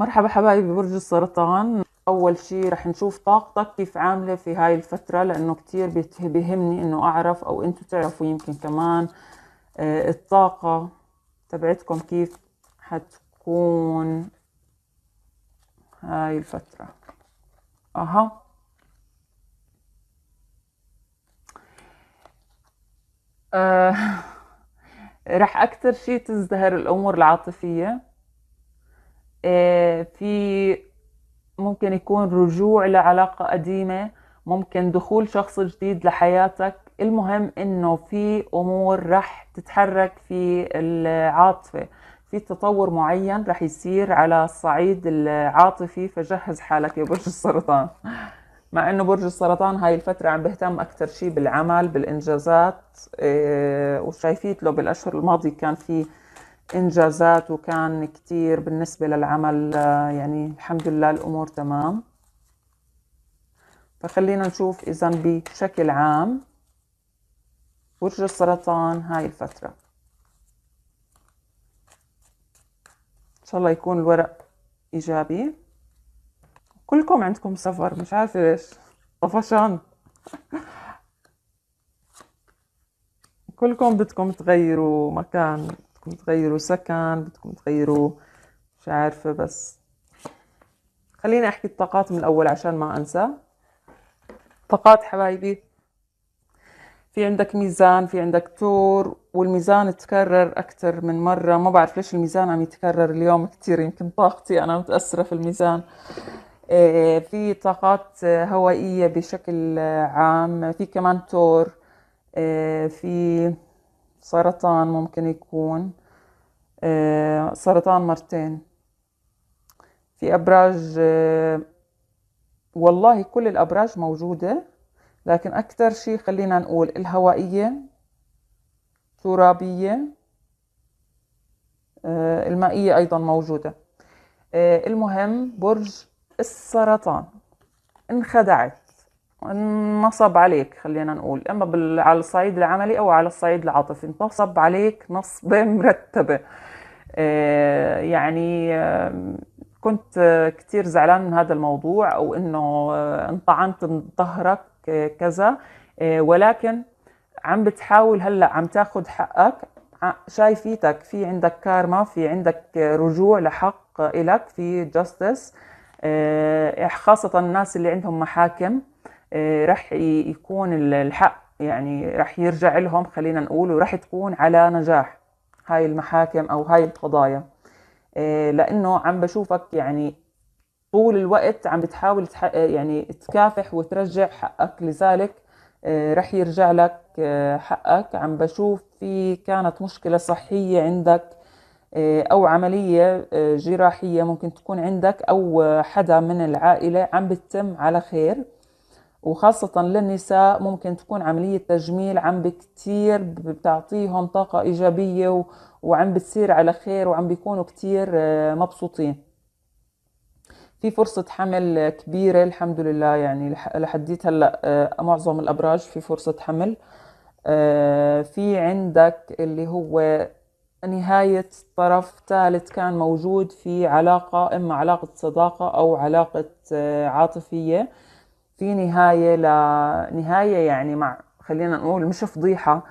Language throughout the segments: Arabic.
مرحبا حبايبي برج السرطان اول شيء رح نشوف طاقتك كيف عامله في هاي الفتره لانه كتير بيهمني انه اعرف او انتم تعرفوا يمكن كمان آه، الطاقه تبعتكم كيف حتكون هاي الفتره اها أه رح اكثر شيء تزدهر الامور العاطفيه آه، في ممكن يكون رجوع لعلاقة قديمة ممكن دخول شخص جديد لحياتك المهم انه في امور رح تتحرك في العاطفة في تطور معين رح يصير على الصعيد العاطفي فجهز حالك يا برج السرطان مع انه برج السرطان هاي الفترة عم بهتم اكثر شيء بالعمل بالانجازات آه، وشايفيت له بالاشهر الماضية كان في إنجازات وكان كتير بالنسبة للعمل آه، يعني الحمد لله الأمور تمام فخلينا نشوف إذا بشكل عام وجه السرطان هاي الفترة إن شاء الله يكون الورق إيجابي كلكم عندكم سفر مش عارفة ليش طفشان كلكم بدكم تغيروا مكان بدكم تغيروا سكن بدكم تغيروا مش عارفة بس خليني أحكي الطاقات من الأول عشان ما أنسى طاقات حبايبي في عندك ميزان في عندك تور والميزان تكرر أكثر من مرة ما بعرف ليش الميزان عم يتكرر اليوم كتير يمكن طاقتي أنا متأثرة في الميزان إيه، في طاقات هوائية بشكل عام في كمان تور إيه، في سرطان ممكن يكون آه، سرطان مرتين في أبراج آه، والله كل الأبراج موجودة لكن أكثر شيء خلينا نقول الهوائية ترابية آه، المائية أيضا موجودة المهم برج السرطان انخدعت نصب عليك خلينا نقول اما على الصعيد العملي او على الصعيد العاطفي نصب عليك نصبه مرتبه آه يعني آه، كنت كثير زعلان من هذا الموضوع او انه آه، انطعنت من ظهرك آه، كذا ولكن عم بتحاول هلا عم تاخذ حقك شايفيتك في عندك كارما في عندك رجوع لحق إلك في جاستس خاصة الناس اللي عندهم محاكم آه، رح يكون الحق يعني رح يرجع لهم خلينا نقول ورح تكون على نجاح هاي المحاكم أو هاي القضايا آه، لأنه عم بشوفك يعني طول الوقت عم بتحاول آه، يعني تكافح وترجع حقك لذلك رح يرجع لك حقك عم بشوف في كانت مشكلة صحية عندك أو عملية جراحية ممكن تكون عندك أو حدا من العائلة عم بتتم على خير وخاصة للنساء ممكن تكون عملية تجميل عم بكتير بتعطيهم طاقة إيجابية وعم بتصير على خير وعم بيكونوا كتير آه، مبسوطين في فرصة حمل كبيرة الحمد لله يعني لحديت هلا آه، معظم الأبراج في فرصة حمل آه، في عندك اللي هو نهاية طرف ثالث كان موجود في علاقة إما علاقة صداقة أو علاقة عاطفية في نهاية لنهاية يعني مع خلينا نقول مش فضيحة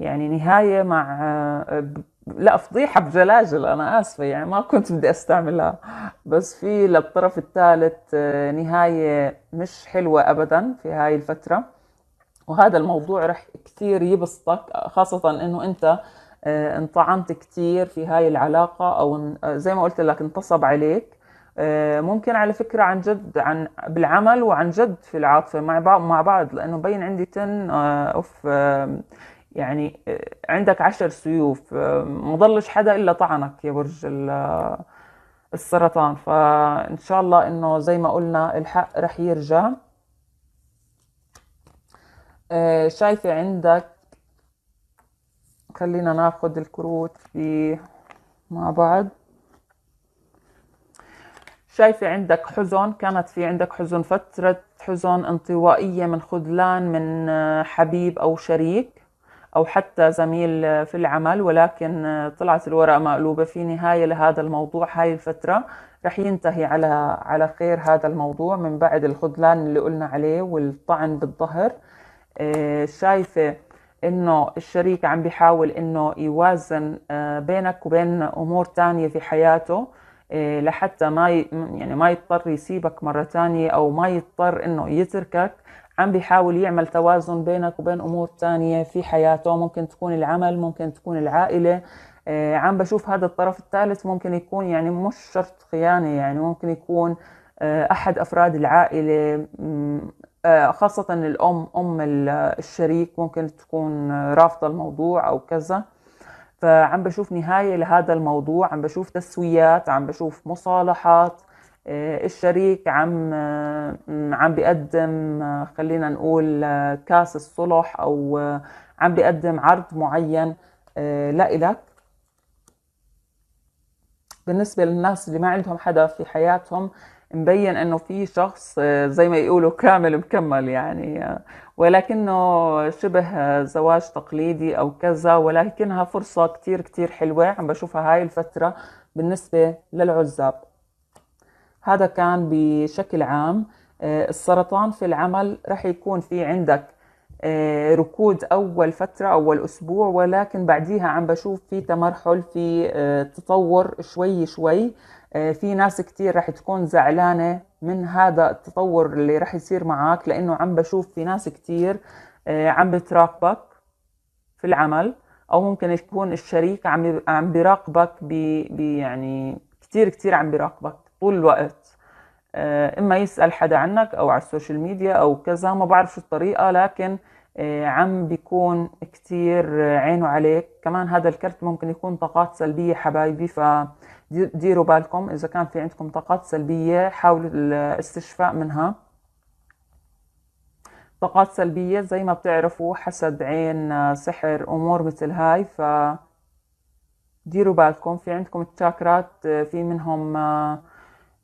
يعني نهاية مع آه، لا فضيحة بجلاجل أنا آسفة يعني ما كنت بدي أستعملها بس في للطرف الثالث آه، نهاية مش حلوة أبدا في هاي الفترة وهذا الموضوع رح كثير يبسطك خاصة إنه أنت آه، انطعمت كثير في هاي العلاقة أو زي ما قلت لك انتصب عليك آه، ممكن على فكرة عن جد عن بالعمل وعن جد في العاطفة مع بعض مع بعض لأنه مبين عندي 10 آه، اوف آه، يعني عندك عشر سيوف ما ضلش حدا إلا طعنك يا برج السرطان فإن شاء الله إنه زي ما قلنا الحق رح يرجع شايفة عندك خلينا ناخد الكروت في مع بعض شايفة عندك حزن كانت في عندك حزن فترة حزن انطوائية من خذلان من آه، حبيب أو شريك أو حتى زميل آه، في العمل ولكن آه، طلعت الورقة مقلوبة في نهاية لهذا الموضوع هاي الفترة رح ينتهي على على خير هذا الموضوع من بعد الخذلان اللي قلنا عليه والطعن بالظهر شايفة انه الشريك عم بيحاول انه يوازن بينك وبين امور تانية في حياته إيه، لحتى ما يعني ما يضطر يسيبك مرة تانية أو ما يضطر إنه يتركك عم بيحاول يعمل توازن بينك وبين أمور تانية في حياته ممكن تكون العمل ممكن تكون العائلة إيه، عم بشوف هذا الطرف الثالث ممكن يكون يعني مش شرط خيانة يعني ممكن يكون إيه، أحد أفراد العائلة خاصة الأم أم الشريك ممكن تكون رافضة الموضوع أو كذا فعم بشوف نهاية لهذا الموضوع عم بشوف تسويات عم بشوف مصالحات آه، الشريك عم آه، عم بيقدم آه، خلينا نقول كاس الصلح او عم بيقدم عرض معين لإلك بالنسبة للناس اللي ما عندهم حدا في حياتهم مبين انه في شخص آه، زي ما يقولوا كامل مكمل يعني آه، ولكنه شبه زواج تقليدي او كذا ولكنها فرصه كثير كثير حلوه عم بشوفها هاي الفتره بالنسبه للعزاب هذا كان بشكل عام آه، السرطان في العمل رح يكون في عندك ركود اول فتره اول اسبوع ولكن بعديها عم بشوف في تمرحل في تطور شوي شوي آه، في ناس كتير رح تكون زعلانة من هذا التطور اللي رح يصير معك لأنه عم بشوف في ناس كتير آه، عم بتراقبك في العمل أو ممكن يكون الشريك عم عم بيراقبك بي يعني كتير كتير عم بيراقبك طول الوقت آه، إما يسأل حدا عنك أو على السوشيال ميديا أو كذا ما بعرف شو الطريقة لكن آه، عم بيكون كتير آه، عينه عليك كمان هذا الكرت ممكن يكون طاقات سلبية حبايبي فديروا بالكم إذا كان في عندكم طاقات سلبية حاولوا الاستشفاء منها طاقات سلبية زي ما بتعرفوا حسد عين آه، سحر أمور مثل هاي ف ديروا بالكم في عندكم التشاكرات في منهم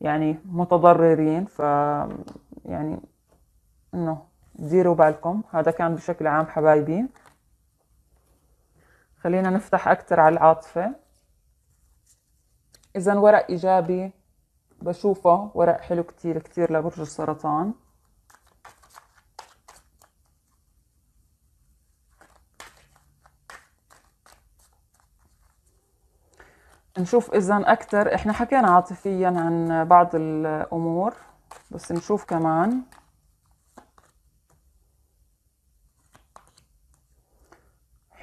يعني متضررين ف يعني انه ديروا بالكم هذا كان بشكل عام حبايبي خلينا نفتح أكتر على العاطفة إذا ورق إيجابي بشوفه ورق حلو كتير كتير لبرج السرطان نشوف إذا أكتر إحنا حكينا عاطفيا عن بعض الأمور بس نشوف كمان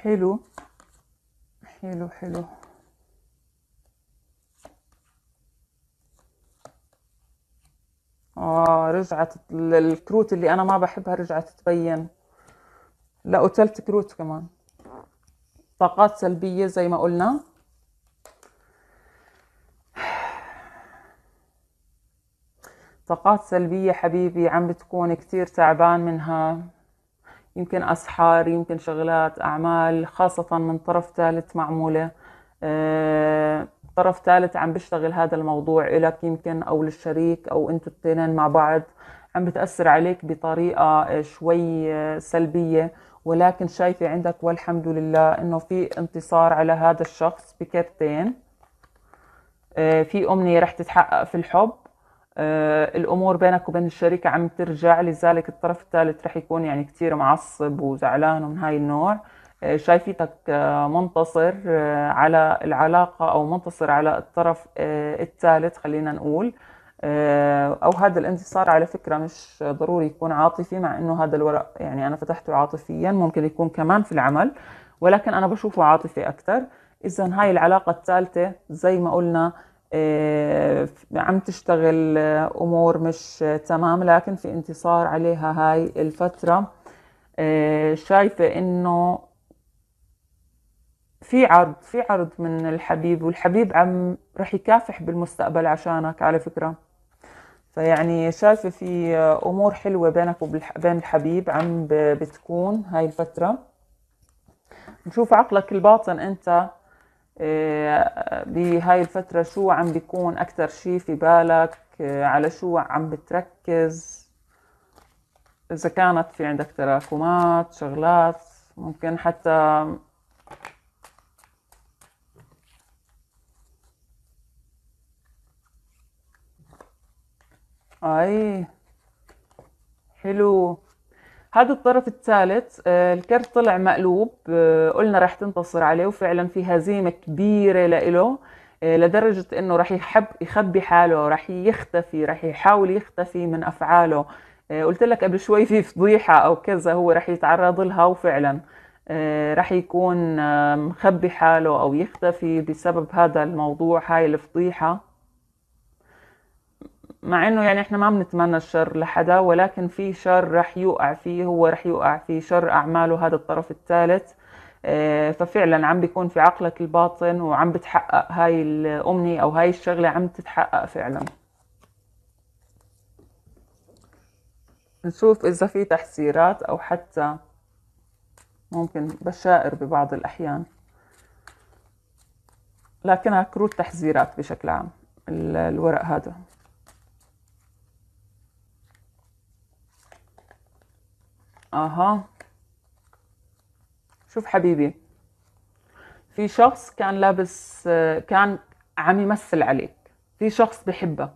حلو حلو حلو اه رجعت الكروت اللي انا ما بحبها رجعت تبين لا قتلت كروت كمان طاقات سلبية زي ما قلنا طاقات سلبية حبيبي عم بتكون كتير تعبان منها يمكن أسحار يمكن شغلات أعمال خاصة من طرف ثالث معمولة آه، طرف ثالث عم بيشتغل هذا الموضوع إلك يمكن أو للشريك أو أنتوا التنين مع بعض عم بتأثر عليك بطريقة آه، شوي آه، سلبية ولكن شايفة عندك والحمد لله إنه في انتصار على هذا الشخص بكارتين في أمنية رح تتحقق في الحب آه، الامور بينك وبين الشريك عم ترجع لذلك الطرف الثالث رح يكون يعني كثير معصب وزعلان ومن هاي النوع آه، شايفتك آه، منتصر على العلاقة أو منتصر على الطرف الثالث خلينا نقول أو هذا الانتصار على فكرة مش ضروري يكون عاطفي مع إنه هذا الورق يعني أنا فتحته عاطفيا ممكن يكون كمان في العمل ولكن أنا بشوفه عاطفي أكثر إذا هاي العلاقة الثالثة زي ما قلنا آه، عم تشتغل امور مش تمام لكن في انتصار عليها هاي الفتره آه، شايفه انه في عرض في عرض من الحبيب والحبيب عم رح يكافح بالمستقبل عشانك على فكره فيعني شايفه في امور حلوه بينك وبين الحبيب عم بتكون هاي الفتره نشوف عقلك الباطن انت آه، بهاي الفترة شو عم بيكون أكثر شي في بالك آه، على شو عم بتركز إذا كانت في عندك تراكمات شغلات ممكن حتى أي حلو هذا الطرف الثالث آه، الكرت طلع مقلوب آه، قلنا راح تنتصر عليه وفعلا في هزيمة كبيرة لإله آه، لدرجة إنه راح يحب يخبي حاله راح يختفي راح يحاول يختفي من أفعاله قلت لك قبل شوي في فضيحة أو كذا هو راح يتعرض لها وفعلا راح يكون مخبي حاله أو يختفي بسبب هذا الموضوع هاي الفضيحة مع انه يعني احنا ما بنتمنى الشر لحدا ولكن في شر رح يوقع فيه هو رح يوقع في شر اعماله هذا الطرف الثالث آه، ففعلا عم بيكون في عقلك الباطن وعم بتحقق هاي الامنيه او هاي الشغله عم تتحقق فعلا نشوف اذا في تحسيرات او حتى ممكن بشائر ببعض الاحيان لكنها كروت تحذيرات بشكل عام الورق هذا اها شوف حبيبي في شخص كان لابس كان عم يمثل عليك في شخص بحبك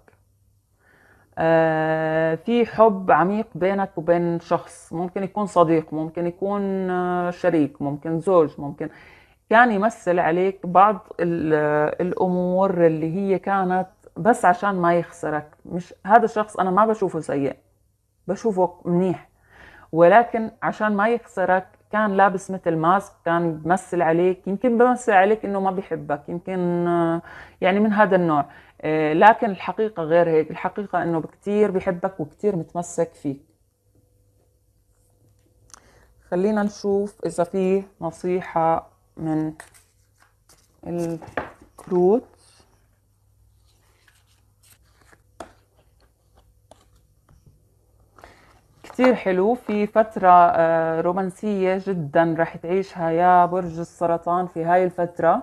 آه، في حب عميق بينك وبين شخص ممكن يكون صديق ممكن يكون آه، شريك ممكن زوج ممكن كان يمثل عليك بعض آه، الامور اللي هي كانت بس عشان ما يخسرك مش هذا الشخص انا ما بشوفه سيء بشوفه منيح ولكن عشان ما يخسرك كان لابس مثل ماسك كان بمثل عليك يمكن بمثل عليك انه ما بحبك يمكن آه، يعني من هذا النوع آه، لكن الحقيقة غير هيك الحقيقة انه كثير بحبك وكثير متمسك فيك خلينا نشوف اذا في نصيحة من الكروت كتير حلو في فترة آه، رومانسية جدا رح تعيشها يا برج السرطان في هاي الفترة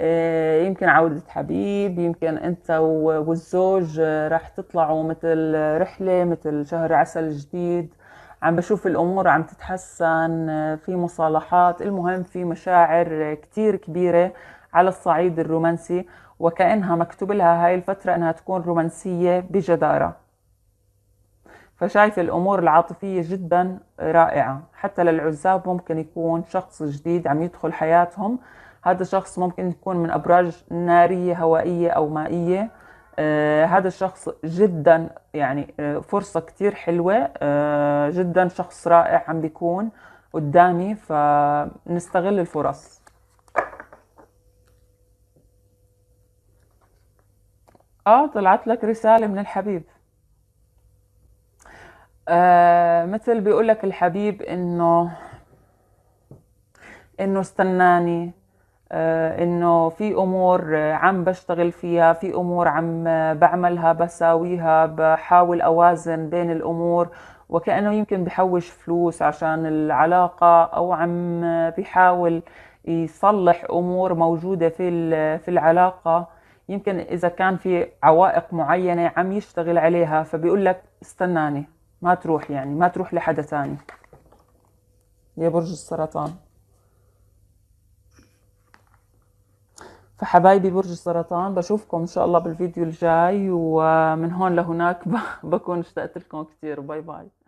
آه، يمكن عودة حبيب يمكن أنت والزوج آه، رح تطلعوا مثل رحلة مثل شهر عسل جديد عم بشوف الأمور عم تتحسن في مصالحات المهم في مشاعر كتير كبيرة على الصعيد الرومانسي وكأنها مكتوب لها هاي الفترة أنها تكون رومانسية بجدارة فشايف الأمور العاطفية جدا رائعة حتى للعزاب ممكن يكون شخص جديد عم يدخل حياتهم هذا الشخص ممكن يكون من أبراج نارية هوائية أو مائية آه هذا الشخص جدا يعني آه فرصة كتير حلوة آه جدا شخص رائع عم بيكون قدامي فنستغل الفرص اه طلعت لك رسالة من الحبيب آه مثل بيقول لك الحبيب انه انه استناني آه انه في امور عم بشتغل فيها في امور عم بعملها بساويها بحاول اوازن بين الامور وكانه يمكن بحوش فلوس عشان العلاقه او عم بحاول يصلح امور موجوده في في العلاقه يمكن اذا كان في عوائق معينه عم يشتغل عليها فبيقول لك استناني ما تروح يعني ما تروح لحدا تاني يا برج السرطان فحبايبي برج السرطان بشوفكم ان شاء الله بالفيديو الجاي ومن هون لهناك بكون اشتقت لكم كثير باي باي